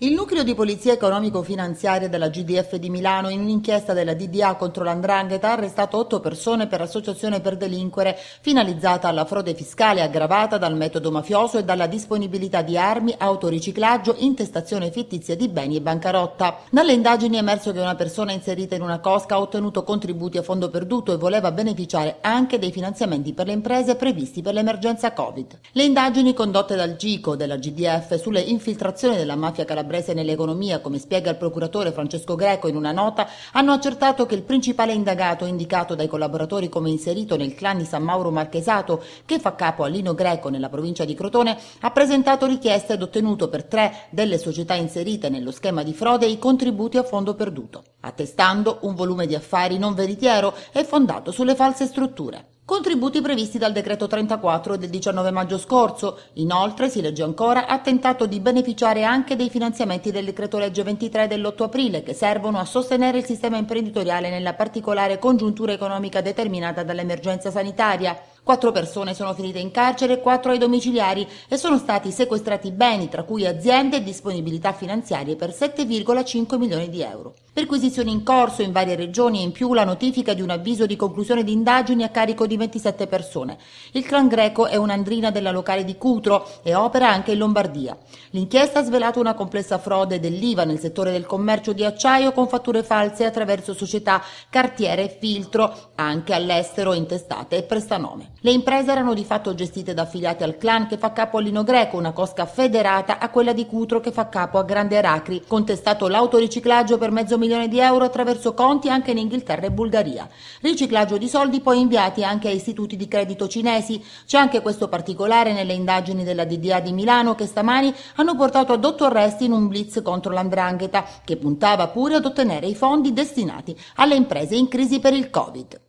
Il nucleo di polizia economico-finanziaria della GDF di Milano in un'inchiesta della DDA contro l'Andrangheta ha arrestato otto persone per associazione per delinquere finalizzata alla frode fiscale aggravata dal metodo mafioso e dalla disponibilità di armi, autoriciclaggio, intestazione fittizia di beni e bancarotta. Dalle indagini è emerso che una persona inserita in una cosca ha ottenuto contributi a fondo perduto e voleva beneficiare anche dei finanziamenti per le imprese previsti per l'emergenza Covid. Le indagini condotte dal GICO della GDF sulle infiltrazioni della mafia calabrese Calabrese nell'economia, come spiega il procuratore Francesco Greco in una nota, hanno accertato che il principale indagato indicato dai collaboratori come inserito nel clan di San Mauro Marchesato, che fa capo a Lino Greco nella provincia di Crotone, ha presentato richieste ed ottenuto per tre delle società inserite nello schema di frode i contributi a fondo perduto, attestando un volume di affari non veritiero e fondato sulle false strutture. Contributi previsti dal decreto 34 del 19 maggio scorso. Inoltre, si legge ancora, ha tentato di beneficiare anche dei finanziamenti del decreto legge 23 dell'8 aprile che servono a sostenere il sistema imprenditoriale nella particolare congiuntura economica determinata dall'emergenza sanitaria. Quattro persone sono finite in carcere quattro ai domiciliari e sono stati sequestrati beni, tra cui aziende e disponibilità finanziarie per 7,5 milioni di euro. Perquisizioni in corso in varie regioni e in più la notifica di un avviso di conclusione di indagini a carico di 27 persone. Il clan greco è un'andrina della locale di Cutro e opera anche in Lombardia. L'inchiesta ha svelato una complessa frode dell'IVA nel settore del commercio di acciaio con fatture false attraverso società Cartiere e Filtro, anche all'estero intestate e prestanome. Le imprese erano di fatto gestite da affiliati al clan che fa capo a Lino Greco, una cosca federata a quella di Cutro che fa capo a Grande Aracri, contestato l'autoriciclaggio per mezzo militare milioni di euro attraverso conti anche in Inghilterra e Bulgaria. Riciclaggio di soldi poi inviati anche a istituti di credito cinesi. C'è anche questo particolare nelle indagini della DDA di Milano che stamani hanno portato ad otto arresti in un blitz contro l'andrangheta, che puntava pure ad ottenere i fondi destinati alle imprese in crisi per il Covid.